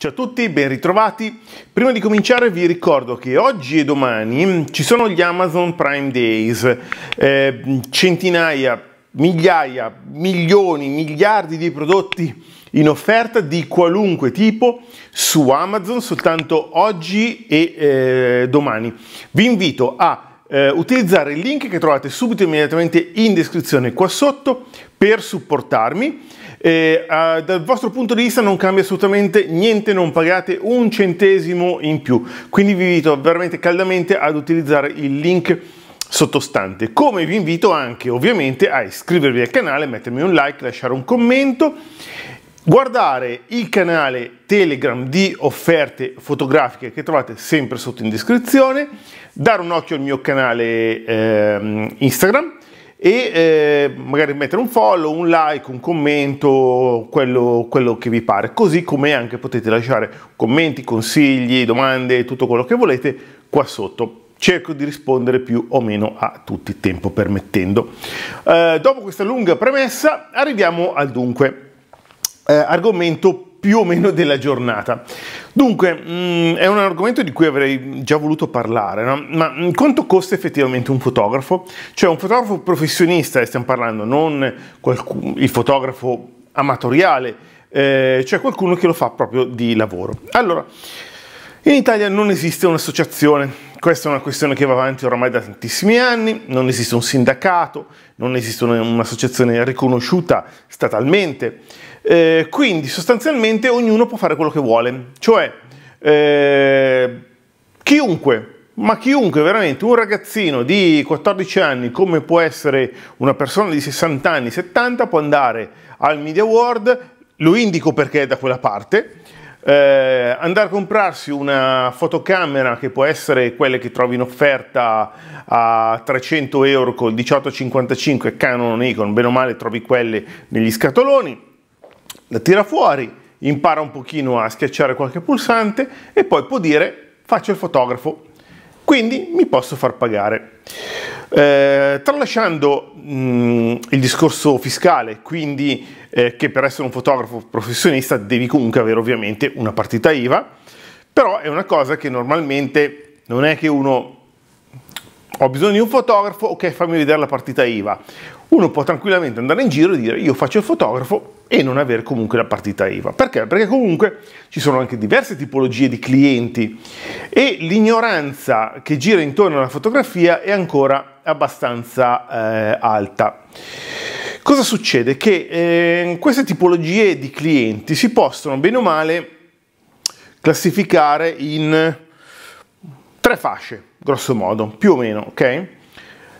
Ciao a tutti, ben ritrovati. Prima di cominciare vi ricordo che oggi e domani ci sono gli Amazon Prime Days, eh, centinaia, migliaia, milioni, miliardi di prodotti in offerta di qualunque tipo su Amazon soltanto oggi e eh, domani. Vi invito a eh, utilizzare il link che trovate subito immediatamente in descrizione qua sotto per supportarmi e, uh, dal vostro punto di vista non cambia assolutamente niente, non pagate un centesimo in più. Quindi vi invito veramente caldamente ad utilizzare il link sottostante. Come vi invito anche ovviamente a iscrivervi al canale, mettermi un like, lasciare un commento guardare il canale Telegram di offerte fotografiche che trovate sempre sotto in descrizione, dare un occhio al mio canale eh, Instagram e eh, magari mettere un follow, un like, un commento, quello, quello che vi pare. Così come anche potete lasciare commenti, consigli, domande, tutto quello che volete qua sotto cerco di rispondere più o meno a tutti, tempo permettendo. Eh, dopo questa lunga premessa arriviamo al dunque. Eh, argomento più o meno della giornata. Dunque, mh, mm, è un argomento di cui avrei già voluto parlare, no? ma mh, mm, quanto costa effettivamente un fotografo? Cioè un fotografo professionista, stiamo parlando, non qualcuno, il fotografo amatoriale, eh, cioè qualcuno che lo fa proprio di lavoro. Allora, in Italia non esiste un'associazione questa è una questione che va avanti ormai da tantissimi anni, non esiste un sindacato, non esiste un'associazione riconosciuta statalmente, eh, quindi sostanzialmente ognuno può fare quello che vuole, cioè eh, chiunque ma chiunque veramente, un ragazzino di 14 anni, come può essere una persona di 60 anni, 70, può andare al Media World, lo indico perché è da quella parte, eh, andare a comprarsi una fotocamera che può essere quelle che trovi in offerta a 300 euro col 1855 Canon Nikon, bene o male trovi quelle negli scatoloni, la tira fuori, impara un pochino a schiacciare qualche pulsante e poi può dire faccio il fotografo quindi mi posso far pagare. Eh, tralasciando mh, mm, il discorso fiscale, quindi eh, che per essere un fotografo professionista devi comunque avere ovviamente una partita IVA, però è una cosa che normalmente non è che uno ho bisogno di un fotografo, ok fammi vedere la partita IVA uno può tranquillamente andare in giro e dire io faccio il fotografo e non avere comunque la partita IVA. Perché? Perché comunque ci sono anche diverse tipologie di clienti e l'ignoranza che gira intorno alla fotografia è ancora abbastanza eh, alta. Cosa succede? Che eh, queste tipologie di clienti si possono bene o male classificare in tre fasce, grosso modo, più o meno, ok?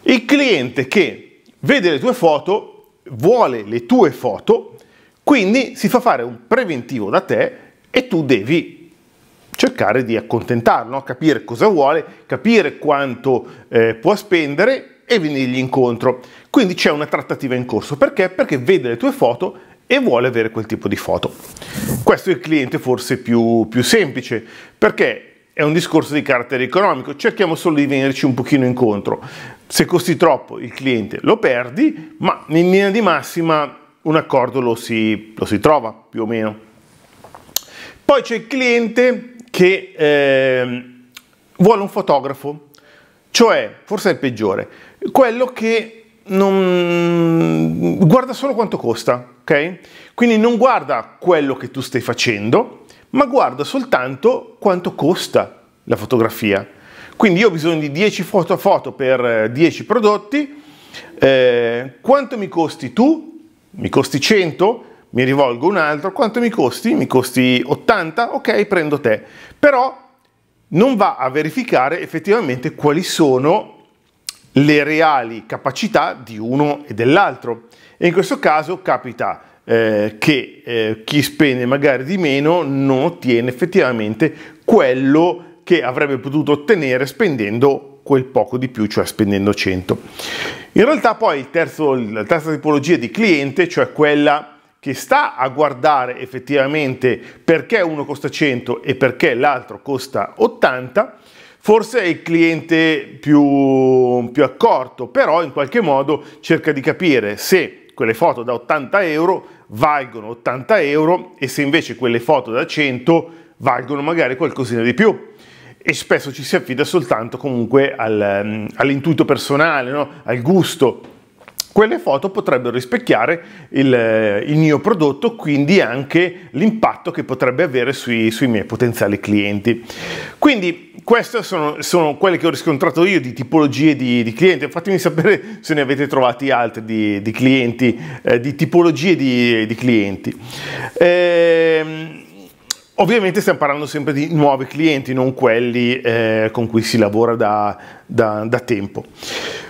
Il cliente che vede le tue foto, vuole le tue foto, quindi si fa fare un preventivo da te e tu devi cercare di accontentarlo, no? capire cosa vuole, capire quanto eh, può spendere e venirgli incontro. Quindi c'è una trattativa in corso. Perché? Perché vede le tue foto e vuole avere quel tipo di foto. Questo è il cliente forse più, più semplice, perché è un discorso di carattere economico, cerchiamo solo di venirci un pochino incontro. Se costi troppo il cliente lo perdi, ma in linea di massima un accordo lo si, lo si trova più o meno. Poi c'è il cliente che eh, vuole un fotografo, cioè forse è il peggiore, quello che non guarda solo quanto costa, ok? Quindi non guarda quello che tu stai facendo, ma guarda soltanto quanto costa la fotografia. Quindi io ho bisogno di 10 foto foto per 10 eh, prodotti. Eh, quanto mi costi tu? Mi costi 100? Mi rivolgo un altro. Quanto mi costi? Mi costi 80? Ok, prendo te. Però non va a verificare effettivamente quali sono le reali capacità di uno e dell'altro. E in questo caso capita eh, che eh, chi spende magari di meno non ottiene effettivamente quello che avrebbe potuto ottenere spendendo quel poco di più, cioè spendendo 100. In realtà poi terzo, la terza tipologia di cliente, cioè quella che sta a guardare effettivamente perché uno costa 100 e perché l'altro costa 80, forse è il cliente più, più accorto, però in qualche modo cerca di capire se quelle foto da 80 euro valgono 80 euro e se invece quelle foto da 100 valgono magari qualcosina di più e spesso ci si affida soltanto comunque al, mm, all'intuito personale, no? al gusto. Quelle foto potrebbero rispecchiare il, eh, il, mio prodotto, quindi anche l'impatto che potrebbe avere sui, sui miei potenziali clienti. Quindi queste sono, sono, quelle che ho riscontrato io di tipologie di, di clienti. Fatemi sapere se ne avete trovati altri di, di clienti, eh, di tipologie di, di clienti. Ehm, Ovviamente stiamo parlando sempre di nuovi clienti, non quelli eh, con cui si lavora da, da, da tempo.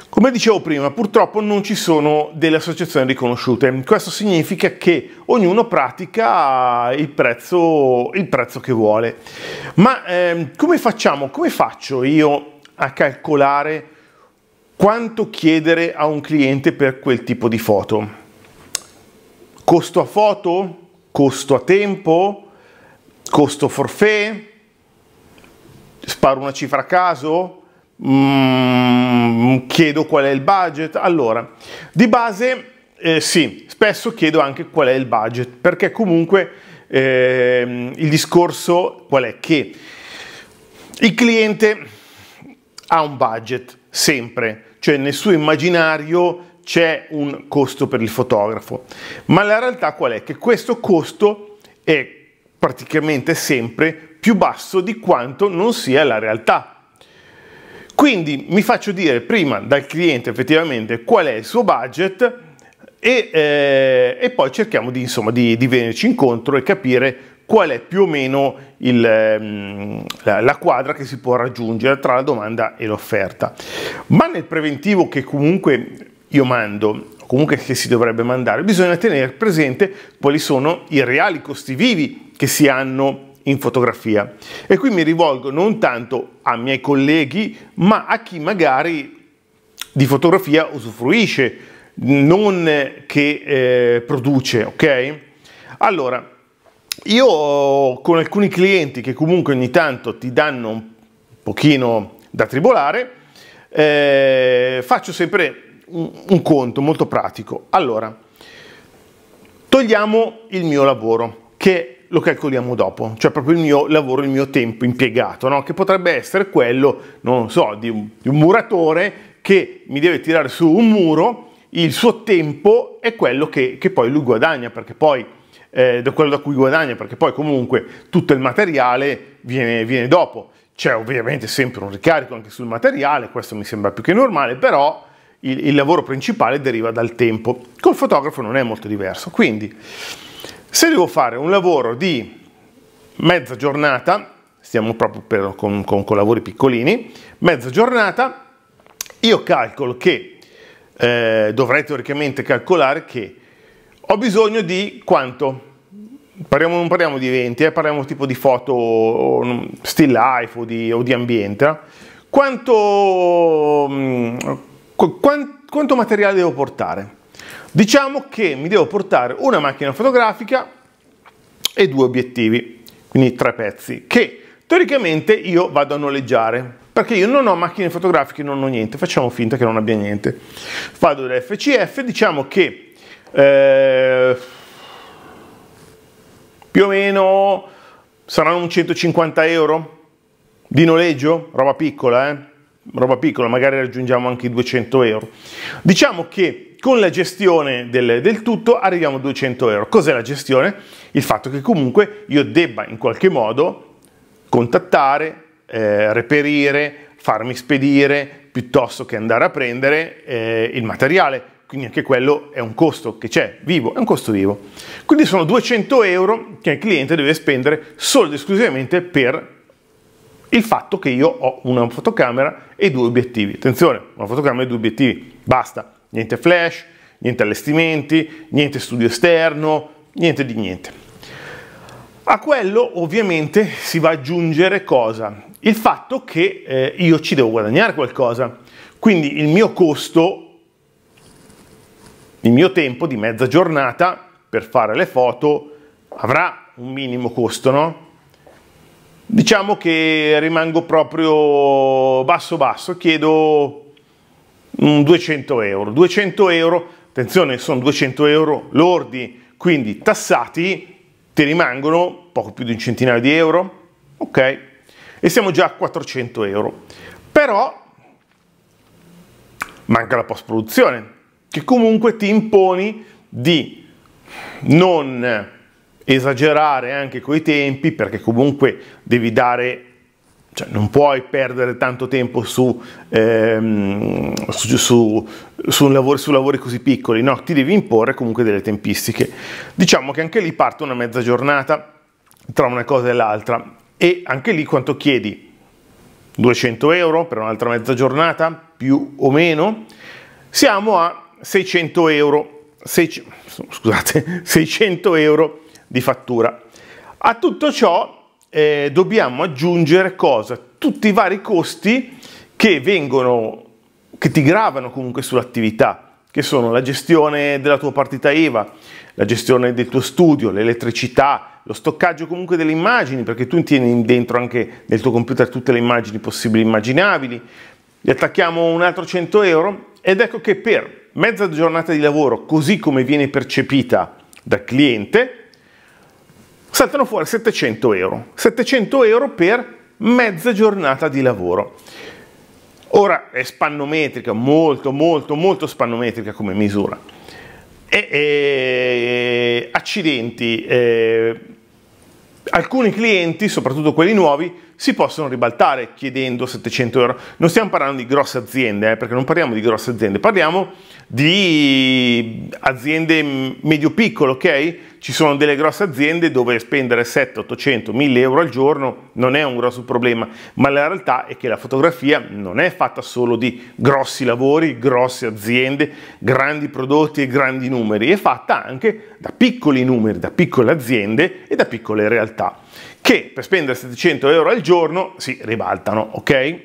Come dicevo prima, purtroppo non ci sono delle associazioni riconosciute. Questo significa che ognuno pratica il prezzo, il prezzo che vuole. Ma eh, come facciamo, come faccio io a calcolare quanto chiedere a un cliente per quel tipo di foto? Costo a foto? Costo a tempo? costo forfè, sparo una cifra a caso, mm, chiedo qual è il budget. Allora, di base eh, sì, spesso chiedo anche qual è il budget, perché comunque eh, il discorso qual è? Che il cliente ha un budget sempre, cioè nel suo immaginario c'è un costo per il fotografo, ma la realtà qual è? Che questo costo è praticamente sempre più basso di quanto non sia la realtà. Quindi mi faccio dire prima dal cliente effettivamente qual è il suo budget e, eh, e poi cerchiamo di, insomma, di, di, venirci incontro e capire qual è più o meno il, ehm, la, quadra che si può raggiungere tra la domanda e l'offerta. Ma nel preventivo che comunque io mando, comunque che si dovrebbe mandare, bisogna tenere presente quali sono i reali costi vivi che si hanno in fotografia. E qui mi rivolgo non tanto a miei colleghi, ma a chi magari di fotografia usufruisce, non che eh, produce, ok? Allora, io con alcuni clienti che comunque ogni tanto ti danno un pochino da tribolare, eh, faccio sempre un, un conto molto pratico. Allora, togliamo il mio lavoro, che lo calcoliamo dopo, cioè proprio il mio lavoro, il mio tempo impiegato, no? che potrebbe essere quello, non so, di un, di un muratore che mi deve tirare su un muro, il suo tempo è quello che, che poi lui guadagna, perché poi eh, quello da cui guadagna, perché poi comunque tutto il materiale viene, viene dopo. C'è ovviamente sempre un ricarico anche sul materiale, questo mi sembra più che normale, però il, il lavoro principale deriva dal tempo. Col fotografo non è molto diverso. Quindi se devo fare un lavoro di mezza giornata, stiamo proprio per, con, con, con, lavori piccolini, mezza giornata, io calcolo che, eh, dovrei teoricamente calcolare che ho bisogno di quanto? Parliamo, non parliamo di 20, eh, parliamo tipo di foto mm, still life o di, o di ambiente. Quanto, mh, mm, qu quant, quanto materiale devo portare? Diciamo che mi devo portare una macchina fotografica e due obiettivi, quindi tre pezzi, che teoricamente io vado a noleggiare perché io non ho macchine fotografiche, non ho niente, facciamo finta che non abbia niente. Vado da FCF, diciamo che eh, più o meno saranno 150 euro di noleggio, roba piccola, eh roba piccola, magari raggiungiamo anche i 200 euro. Diciamo che con la gestione del, del tutto arriviamo a 200 euro. Cos'è la gestione? Il fatto che comunque io debba in qualche modo contattare, eh, reperire, farmi spedire, piuttosto che andare a prendere eh, il materiale. Quindi anche quello è un costo che c'è, vivo, è un costo vivo. Quindi sono 200 euro che il cliente deve spendere solo ed esclusivamente per il fatto che io ho una fotocamera e due obiettivi. Attenzione, una fotocamera e due obiettivi, basta, niente flash, niente allestimenti, niente studio esterno, niente di niente. A quello ovviamente si va ad aggiungere cosa? Il fatto che eh, io ci devo guadagnare qualcosa, quindi il mio costo, il mio tempo di mezza giornata per fare le foto avrà un minimo costo, no? Diciamo che rimango proprio basso basso, chiedo 200 euro. 200 euro, attenzione, sono 200 euro lordi, quindi tassati ti rimangono poco più di un centinaio di euro, ok? E siamo già a 400 euro. Però manca la post-produzione, che comunque ti imponi di non esagerare anche coi tempi perché comunque devi dare cioè, non puoi perdere tanto tempo su, ehm, su, su, su, lavori, su, lavori, così piccoli, no, ti devi imporre comunque delle tempistiche. Diciamo che anche lì parte una mezza giornata tra una cosa e l'altra e anche lì quanto chiedi? 200 euro per un'altra mezza giornata, più o meno? Siamo a 600 euro, 600, scusate, 600 euro di fattura. A tutto ciò eh, dobbiamo aggiungere cosa? Tutti i vari costi che vengono, che ti gravano comunque sull'attività che sono la gestione della tua partita IVA, la gestione del tuo studio, l'elettricità, lo stoccaggio comunque delle immagini, perché tu tieni dentro anche nel tuo computer tutte le immagini possibili e immaginabili, gli attacchiamo un altro 100 euro ed ecco che per mezza giornata di lavoro, così come viene percepita dal cliente, saltano fuori 700 euro. 700 euro per mezza giornata di lavoro. Ora è spannometrica, molto, molto, molto spannometrica come misura. E, e accidenti, eh, alcuni clienti, soprattutto quelli nuovi, si possono ribaltare chiedendo 700 euro. Non stiamo parlando di grosse aziende, eh, perché non parliamo di grosse aziende, parliamo di aziende medio piccole ok? Ci sono delle grosse aziende dove spendere 7, 800, 1000 euro al giorno non è un grosso problema, ma la realtà è che la fotografia non è fatta solo di grossi lavori, grosse aziende, grandi prodotti e grandi numeri, è fatta anche da piccoli numeri, da piccole aziende e da piccole realtà che per spendere 700 euro al giorno si ribaltano, ok?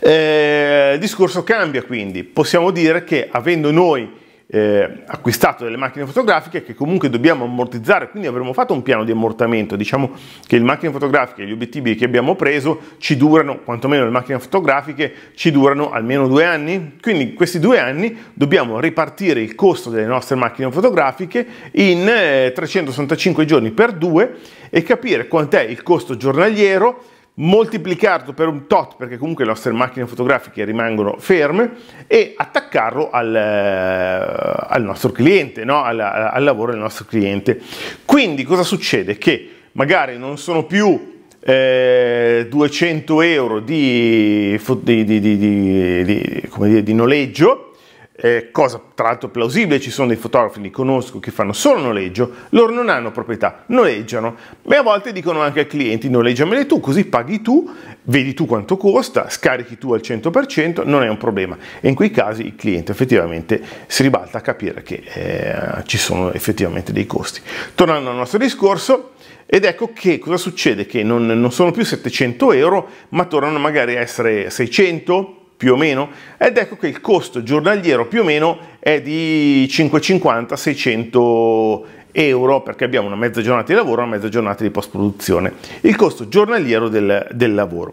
Eh, il discorso cambia quindi, possiamo dire che avendo noi eh, acquistato delle macchine fotografiche che comunque dobbiamo ammortizzare, quindi avremo fatto un piano di ammortamento, diciamo che le macchine fotografiche, e gli obiettivi che abbiamo preso ci durano, quantomeno le macchine fotografiche, ci durano almeno due anni, quindi in questi due anni dobbiamo ripartire il costo delle nostre macchine fotografiche in eh, 365 giorni per due e capire quant'è il costo giornaliero moltiplicarlo per un tot, perché comunque le nostre macchine fotografiche rimangono ferme, e attaccarlo al, eh, al nostro cliente, no? al, al, lavoro del nostro cliente. Quindi cosa succede? Che magari non sono più eh, 200 euro di, di, di, di noleggio, eh, cosa tra l'altro plausibile, ci sono dei fotografi, li conosco, che fanno solo noleggio, loro non hanno proprietà, noleggiano, ma a volte dicono anche ai clienti noleggiamele tu, così paghi tu, vedi tu quanto costa, scarichi tu al 100%, non è un problema. E in quei casi il cliente effettivamente si ribalta a capire che eh, ci sono effettivamente dei costi. Tornando al nostro discorso, ed ecco che cosa succede? Che non, non sono più 700 euro, ma tornano magari a essere 600, più o meno, ed ecco che il costo giornaliero più o meno è di 550-600 euro perché abbiamo una mezza giornata di lavoro e una mezza giornata di post-produzione, il costo giornaliero del, del lavoro.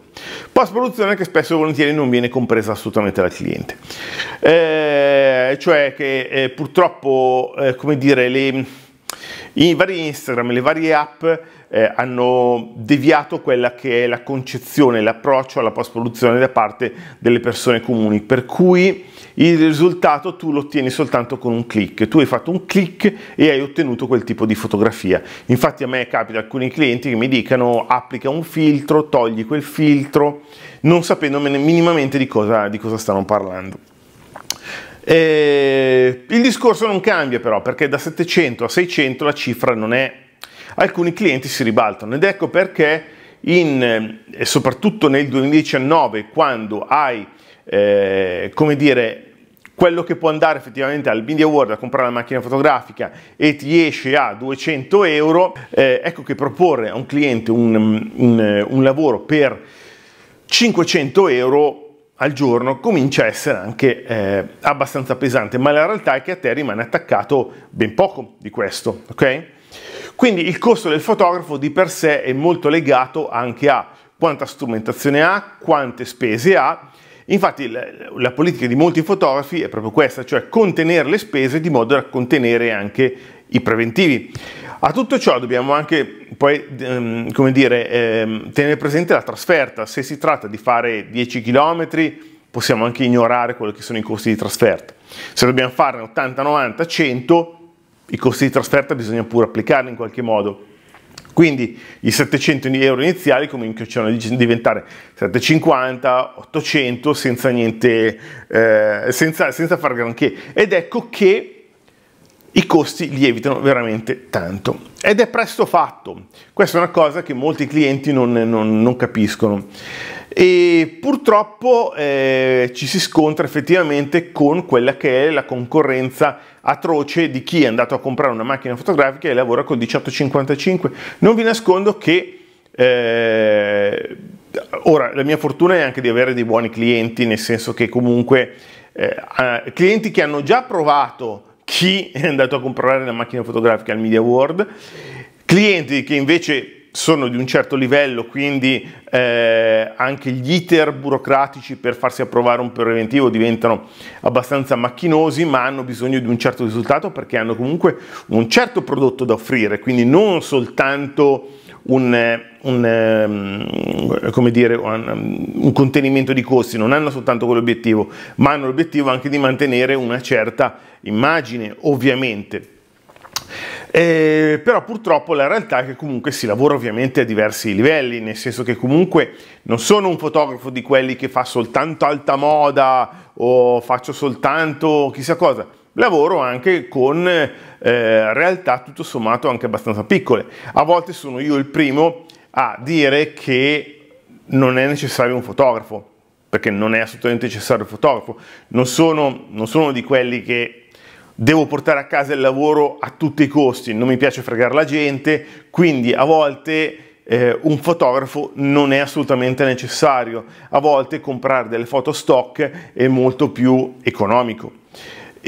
Post-produzione che spesso e volentieri non viene compresa assolutamente dal cliente, eh, cioè che eh, purtroppo, eh, come dire, le, i vari Instagram, le varie app eh, hanno deviato quella che è la concezione, l'approccio alla post-produzione da parte delle persone comuni, per cui il risultato tu lo ottieni soltanto con un click, tu hai fatto un click e hai ottenuto quel tipo di fotografia. Infatti a me capita alcuni clienti che mi dicano applica un filtro, togli quel filtro, non sapendomene minimamente di cosa, di cosa stanno parlando. E eh, il discorso non cambia però perché da 700 a 600 la cifra non è alcuni clienti si ribaltano ed ecco perché in, eh, soprattutto nel 2019 quando hai eh, come dire quello che può andare effettivamente al Bindi Award a comprare la macchina fotografica e ti esce a 200 euro, eh, ecco che proporre a un cliente un, un, eh, un lavoro per 500 euro al giorno comincia a essere anche eh, abbastanza pesante, ma la realtà è che a te rimane attaccato ben poco di questo, ok? Quindi il costo del fotografo di per sé è molto legato anche a quanta strumentazione ha, quante spese ha. Infatti la politica di molti fotografi è proprio questa, cioè contenere le spese di modo da contenere anche i preventivi. A tutto ciò dobbiamo anche poi, ehm, come dire, ehm, tenere presente la trasferta. Se si tratta di fare 10 km, possiamo anche ignorare quelli che sono i costi di trasferta. Se dobbiamo farne 80, 90, 100, i costi di trasferta bisogna pure applicarli in qualche modo. Quindi i 700 euro iniziali cominciano a diventare 750, 800 senza niente, eh, senza, senza far granché. Ed ecco che i costi lievitano veramente tanto. Ed è presto fatto. Questa è una cosa che molti clienti non, non, non capiscono. E purtroppo eh, ci si scontra effettivamente con quella che è la concorrenza atroce di chi è andato a comprare una macchina fotografica e lavora con 1855. Non vi nascondo che eh, ora la mia fortuna è anche di avere dei buoni clienti, nel senso che comunque eh, clienti che hanno già provato chi è andato a comprare la macchina fotografica al Media World, clienti che invece sono di un certo livello, quindi eh, anche gli iter burocratici per farsi approvare un preventivo diventano abbastanza macchinosi, ma hanno bisogno di un certo risultato perché hanno comunque un certo prodotto da offrire, quindi non soltanto un, eh, un, ehm, come dire, un, un contenimento di costi, non hanno soltanto quell'obiettivo, ma hanno l'obiettivo anche di mantenere una certa immagine, ovviamente. Eh, però purtroppo la realtà è che comunque si lavora ovviamente a diversi livelli, nel senso che comunque non sono un fotografo di quelli che fa soltanto alta moda o faccio soltanto chissà cosa lavoro anche con eh, realtà tutto sommato anche abbastanza piccole. A volte sono io il primo a dire che non è necessario un fotografo, perché non è assolutamente necessario un fotografo. Non sono, non sono di quelli che devo portare a casa il lavoro a tutti i costi, non mi piace fregare la gente, quindi a volte eh, un fotografo non è assolutamente necessario, a volte comprare delle foto stock è molto più economico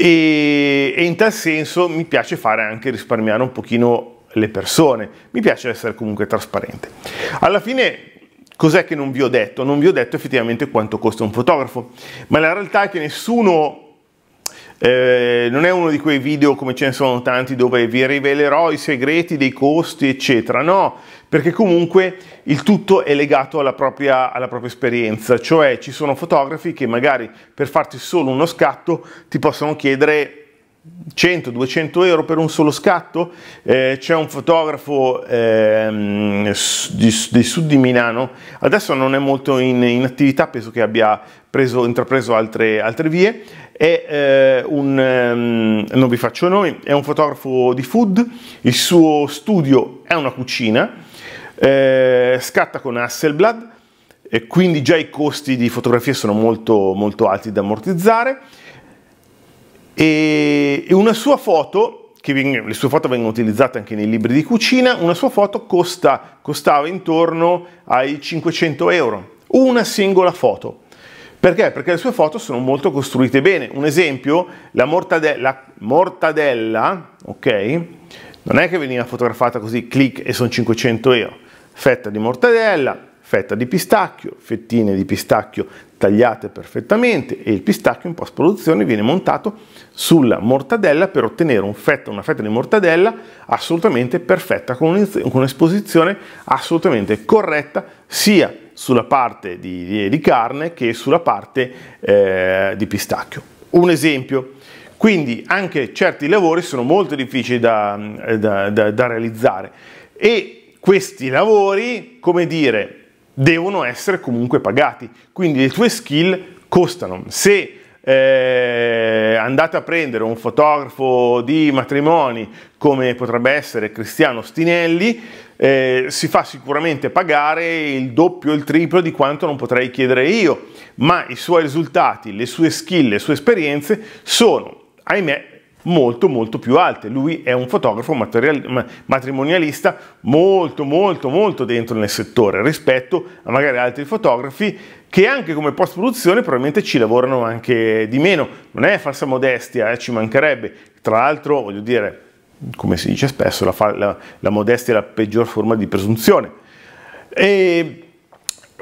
e, e in tal senso mi piace fare anche risparmiare un pochino le persone, mi piace essere comunque trasparente. Alla fine cos'è che non vi ho detto? Non vi ho detto effettivamente quanto costa un fotografo, ma la realtà è che nessuno eh, non è uno di quei video come ce ne sono tanti dove vi rivelerò i segreti dei costi, eccetera. No, perché comunque il tutto è legato alla propria, alla propria, esperienza, cioè ci sono fotografi che magari per farti solo uno scatto ti possono chiedere 100-200 euro per un solo scatto, eh, c'è un fotografo eh, di, sud di Milano, adesso non è molto in, in attività, penso che abbia preso, intrapreso altre, altre vie, è eh, un, ehm, non vi faccio nomi, è un fotografo di food, il suo studio è una cucina, eh, scatta con Hasselblad, e quindi già i costi di fotografia sono molto, molto alti da ammortizzare e una sua foto che viene, le sue foto vengono utilizzate anche nei libri di cucina una sua foto costa, costava intorno ai 500 euro una singola foto perché? Perché le sue foto sono molto costruite bene. Un esempio, la mortadella, mortadella ok? Non è che veniva fotografata così, clic e sono 500 euro. Fetta di mortadella, fetta di pistacchio, fettine di pistacchio tagliate perfettamente e il pistacchio in post produzione viene montato sulla mortadella per ottenere un fetta, una fetta di mortadella assolutamente perfetta con un'esposizione assolutamente corretta sia sulla parte di, di, di carne che sulla parte eh, di pistacchio. Un esempio. Quindi anche certi lavori sono molto difficili da, eh, da, da, da realizzare e questi lavori, come dire, devono essere comunque pagati. Quindi le tue skill costano. Se eh, andate a prendere un fotografo di matrimoni come potrebbe essere Cristiano Stinelli, eh, si fa sicuramente pagare il doppio, il triplo di quanto non potrei chiedere io, ma i suoi risultati, le sue skill, le sue esperienze sono, ahimè, molto molto più alte. Lui è un fotografo matrimonialista molto molto molto dentro nel settore rispetto a magari altri fotografi che anche come post produzione probabilmente ci lavorano anche di meno. Non è falsa modestia, eh, ci mancherebbe. Tra l'altro, voglio dire, come si dice spesso, la, la, la modestia è la peggior forma di presunzione. E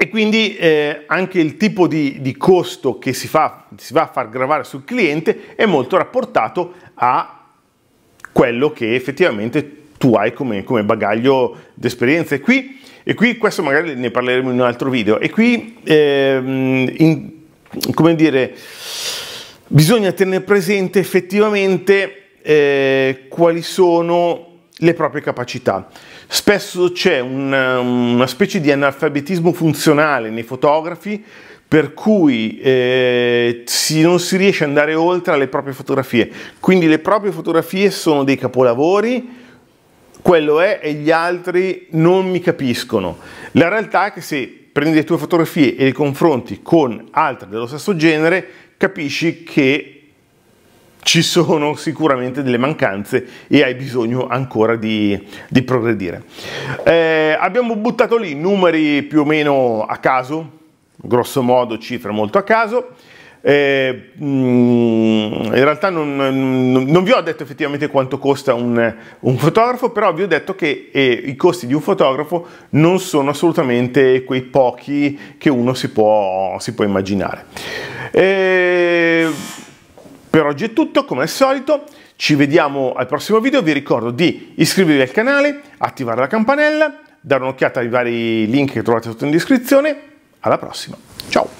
e quindi eh, anche il tipo di, di costo che si, fa, si va a far gravare sul cliente è molto rapportato a quello che effettivamente tu hai come, come bagaglio di esperienza. E qui, e qui, questo magari ne parleremo in un altro video, e qui, ehm, in, come dire, bisogna tenere presente effettivamente eh, quali sono le proprie capacità. Spesso c'è una, um, una specie di analfabetismo funzionale nei fotografi per cui eh, si, non si riesce ad andare oltre alle proprie fotografie. Quindi le proprie fotografie sono dei capolavori, quello è e gli altri non mi capiscono. La realtà è che se prendi le tue fotografie e le confronti con altre dello stesso genere, capisci che ci sono sicuramente delle mancanze e hai bisogno ancora di, di progredire. Eh, abbiamo buttato lì numeri più o meno a caso, grosso modo cifre molto a caso. Eh, mm, in realtà non, non, non, vi ho detto effettivamente quanto costa un, un fotografo, però vi ho detto che eh, i costi di un fotografo non sono assolutamente quei pochi che uno si può, si può immaginare. Eh, per oggi è tutto, come al solito, ci vediamo al prossimo video, vi ricordo di iscrivervi al canale, attivare la campanella, dare un'occhiata ai vari link che trovate sotto in descrizione, alla prossima, ciao!